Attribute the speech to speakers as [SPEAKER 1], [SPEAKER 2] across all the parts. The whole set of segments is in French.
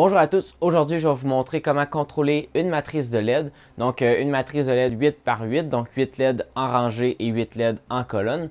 [SPEAKER 1] Bonjour à tous, aujourd'hui je vais vous montrer comment contrôler une matrice de LED. Donc euh, une matrice de LED 8 par 8, donc 8 LED en rangée et 8 LED en colonne.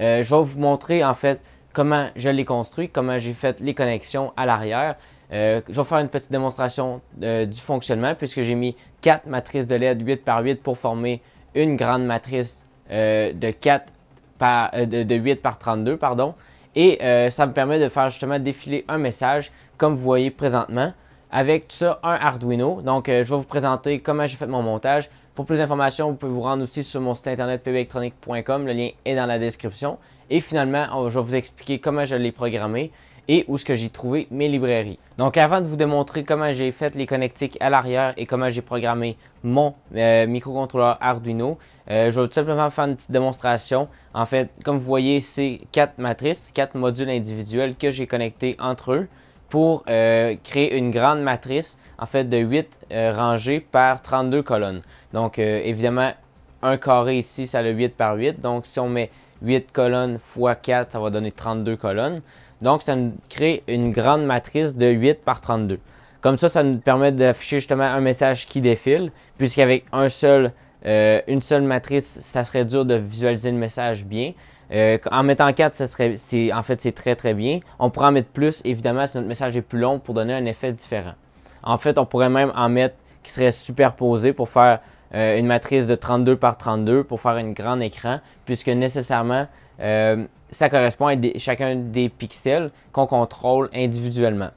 [SPEAKER 1] Euh, je vais vous montrer en fait comment je l'ai construit, comment j'ai fait les connexions à l'arrière. Euh, je vais faire une petite démonstration du fonctionnement puisque j'ai mis 4 matrices de LED 8 par 8 pour former une grande matrice de, 4 par, 8 par 32. Pardon. Et ça me permet de faire justement défiler un message comme vous voyez présentement. Avec tout ça, un Arduino. Donc, euh, je vais vous présenter comment j'ai fait mon montage. Pour plus d'informations, vous pouvez vous rendre aussi sur mon site internet pbelectronique.com. Le lien est dans la description. Et finalement, je vais vous expliquer comment je l'ai programmé et où ce que j'ai trouvé mes librairies. Donc avant de vous démontrer comment j'ai fait les connectiques à l'arrière et comment j'ai programmé mon euh, microcontrôleur Arduino, euh, je vais tout simplement faire une petite démonstration. En fait, comme vous voyez, c'est quatre matrices, quatre modules individuels que j'ai connectés entre eux pour euh, créer une grande matrice, en fait, de 8 euh, rangées par 32 colonnes. Donc, euh, évidemment, un carré ici, ça a le 8 par 8. Donc, si on met 8 colonnes x 4, ça va donner 32 colonnes. Donc, ça nous crée une grande matrice de 8 par 32. Comme ça, ça nous permet d'afficher justement un message qui défile, puisqu'avec une seule matrice, ça serait dur de visualiser le message bien. Euh, en mettant 4, c'est, en fait, c'est très très bien. On pourrait en mettre plus, évidemment, si notre message est plus long pour donner un effet différent. En fait, on pourrait même en mettre qui serait superposé pour faire euh, une matrice de 32 par 32 pour faire un grand écran, puisque nécessairement, euh, ça correspond à chacun des pixels qu'on contrôle individuellement.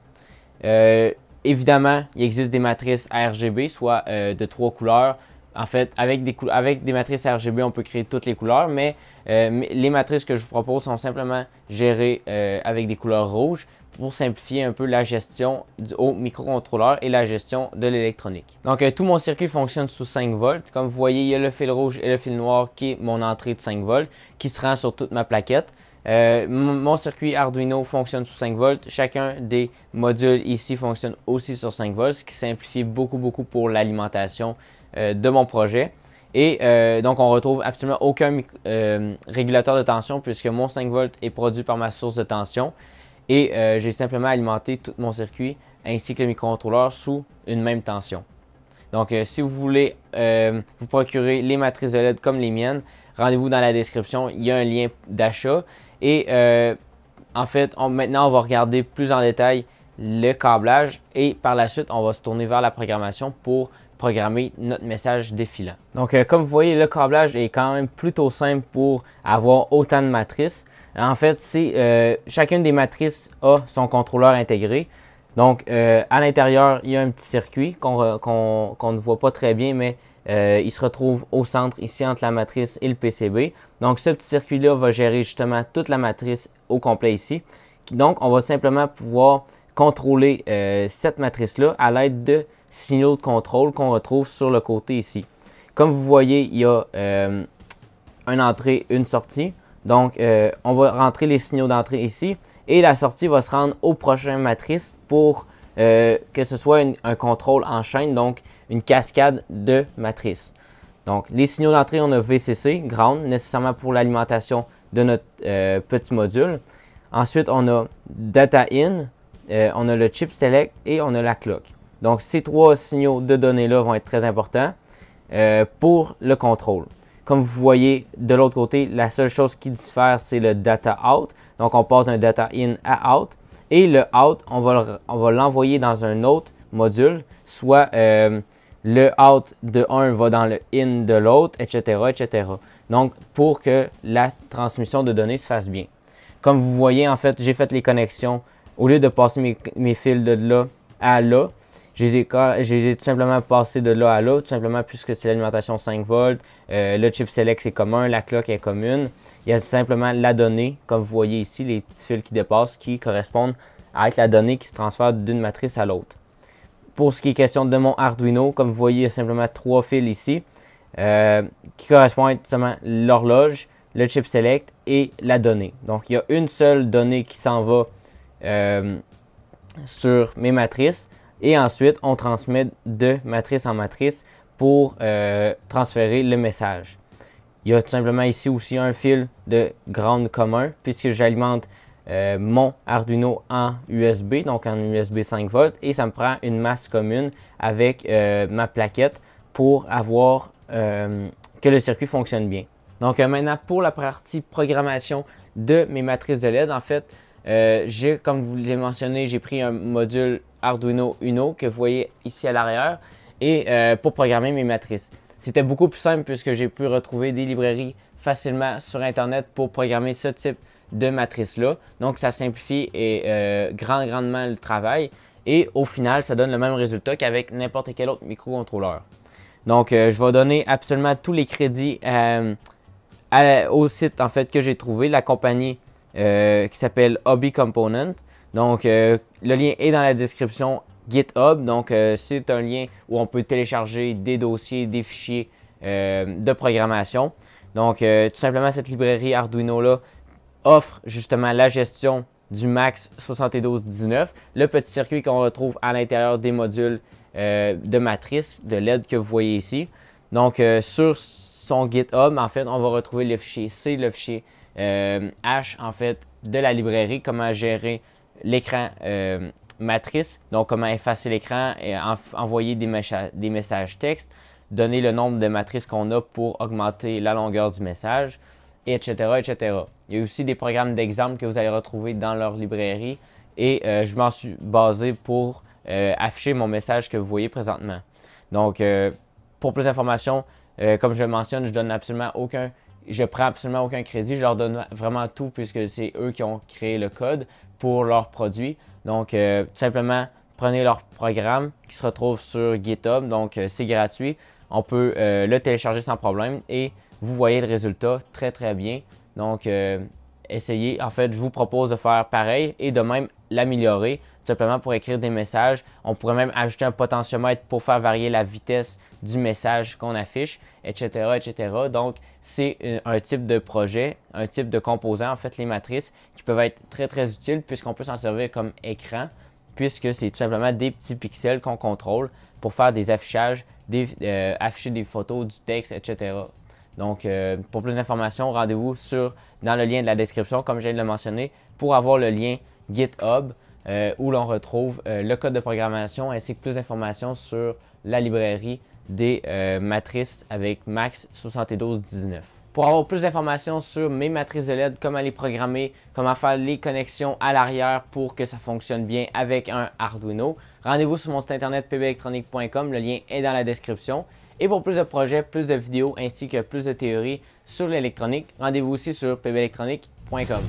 [SPEAKER 1] évidemment, il existe des matrices RGB, soit de trois couleurs, en fait, avec des, matrices RGB, on peut créer toutes les couleurs, mais euh, les matrices que je vous propose sont simplement gérées euh, avec des couleurs rouges pour simplifier un peu la gestion du haut microcontrôleur et la gestion de l'électronique. Donc, euh, tout mon circuit fonctionne sous 5 volts. Comme vous voyez, il y a le fil rouge et le fil noir qui est mon entrée de 5 volts qui se rend sur toute ma plaquette. mon circuit Arduino fonctionne sous 5 volts. Chacun des modules ici fonctionne aussi sur 5 volts, ce qui simplifie beaucoup, beaucoup pour l'alimentation euh, de mon projet. Et euh, donc, on retrouve absolument aucun euh, régulateur de tension puisque mon 5 volts est produit par ma source de tension. Et j'ai simplement alimenté tout mon circuit ainsi que le microcontrôleur sous une même tension. Donc, si vous voulez vous procurer les matrices de LED comme les miennes, rendez-vous dans la description. Il y a un lien d'achat. Et en fait, maintenant, on va regarder plus en détail le câblage et par la suite, on va se tourner vers la programmation pour programmer notre message défilant. Donc, euh, comme vous voyez, le câblage est quand même plutôt simple pour avoir autant de matrices. En fait, c'est euh, chacune des matrices a son contrôleur intégré. Donc, euh, à l'intérieur, il y a un petit circuit qu'on ne voit pas très bien, mais il se retrouve au centre, ici, entre la matrice et le PCB. Donc, ce petit circuit-là va gérer justement toute la matrice au complet ici. Donc, on va simplement pouvoir contrôler cette matrice-là à l'aide de signaux de contrôle qu'on retrouve sur le côté ici. Comme vous voyez, il y a euh, une entrée, une sortie. Donc, euh, on va rentrer les signaux d'entrée ici et la sortie va se rendre au prochain matrice pour euh, que ce soit un contrôle en chaîne, donc une cascade de matrice. Donc, les signaux d'entrée, on a VCC, ground, nécessairement pour l'alimentation de notre euh, petit module. Ensuite, on a data in, on a le chip select et on a la clock. Donc, ces trois signaux de données-là vont être très importants euh, pour le contrôle. Comme vous voyez, de l'autre côté, la seule chose qui diffère, c'est le data out. Donc, on passe d'un data in à out. Et le out, on va l'envoyer dans un autre module, soit euh, le out de un va dans le in de l'autre, etc., etc. Donc, pour que la transmission de données se fasse bien. Comme vous voyez, en fait, j'ai fait les connexions. Au lieu de passer mes fils de là à là, j'ai tout simplement passé de là à l'autre tout simplement puisque c'est l'alimentation 5 volts, euh, le chip select est commun, la cloque est commune. Il y a simplement la donnée, comme vous voyez ici, les petits fils qui dépassent, qui correspondent à être la donnée qui se transfère d'une matrice à l'autre. Pour ce qui est question de mon Arduino, comme vous voyez, il y a simplement trois fils ici, euh, qui correspondent à seulement l'horloge, le chip select et la donnée. Donc, il y a une seule donnée qui s'en va euh, sur mes matrices. Et ensuite, on transmet de matrice en matrice pour euh, transférer le message. Il y a tout simplement ici aussi un fil de grande commun puisque j'alimente euh, mon Arduino en USB, donc en USB 5 volts, et ça me prend une masse commune avec euh, ma plaquette pour avoir que le circuit fonctionne bien. Donc maintenant pour la partie programmation de mes matrices de LED, en fait, j'ai comme vous l'avez mentionné, j'ai pris un module Arduino Uno que vous voyez ici à l'arrière et euh, pour programmer mes matrices. C'était beaucoup plus simple puisque j'ai pu retrouver des librairies facilement sur Internet pour programmer ce type de matrice-là. Donc, ça simplifie et, euh, grand, grandement le travail. Et au final, ça donne le même résultat qu'avec n'importe quel autre microcontrôleur. Donc, euh, je vais donner absolument tous les crédits au site en fait que j'ai trouvé, la compagnie qui s'appelle Hobby Component. Donc, euh, le lien est dans la description GitHub. Donc, euh, c'est un lien où on peut télécharger des dossiers, des fichiers euh, de programmation. Donc, tout simplement, cette librairie Arduino-là offre justement la gestion du Max 7219, le petit circuit qu'on retrouve à l'intérieur des modules de matrice, de LED que vous voyez ici. Donc, sur son GitHub, en fait, on va retrouver le fichier C, le fichier H, en fait, de la librairie, comment gérer l'écran euh, matrice, donc comment effacer l'écran, et envoyer des, messages texte, donner le nombre de matrices qu'on a pour augmenter la longueur du message, etc., etc. Il y a aussi des programmes d'exemple que vous allez retrouver dans leur librairie et euh, je m'en suis basé pour euh, afficher mon message que vous voyez présentement. Donc, pour plus d'informations, comme je le mentionne, je donne absolument aucun je prends absolument aucun crédit, je leur donne vraiment tout puisque c'est eux qui ont créé le code pour leurs produits. Donc, euh, tout simplement, prenez leur programme qui se retrouve sur GitHub. Donc, euh, c'est gratuit. On peut euh, le télécharger sans problème et vous voyez le résultat très, très bien. Donc, essayez, en fait, je vous propose de faire pareil et de même l'améliorer simplement pour écrire des messages. On pourrait même ajouter un potentiomètre pour faire varier la vitesse du message qu'on affiche, etc., etc. Donc, c'est euh, un type de projet, un type de composant, en fait, les matrices, qui peuvent être très, très utiles puisqu'on peut s'en servir comme écran, puisque c'est tout simplement des petits pixels qu'on contrôle pour faire des affichages, des, euh, afficher des photos, du texte, etc. Donc, euh, pour plus d'informations, rendez-vous sur dans le lien de la description, comme je viens de le mentionner, pour avoir le lien GitHub euh, où l'on retrouve euh, le code de programmation ainsi que plus d'informations sur la librairie des matrices avec Max 7219. Pour avoir plus d'informations sur mes matrices de LED, comment les programmer, comment faire les connexions à l'arrière pour que ça fonctionne bien avec un Arduino, rendez-vous sur mon site internet pbelectronique.com, le lien est dans la description. Et pour plus de projets, plus de vidéos ainsi que plus de théories sur l'électronique, rendez-vous aussi sur pbelectronique.com.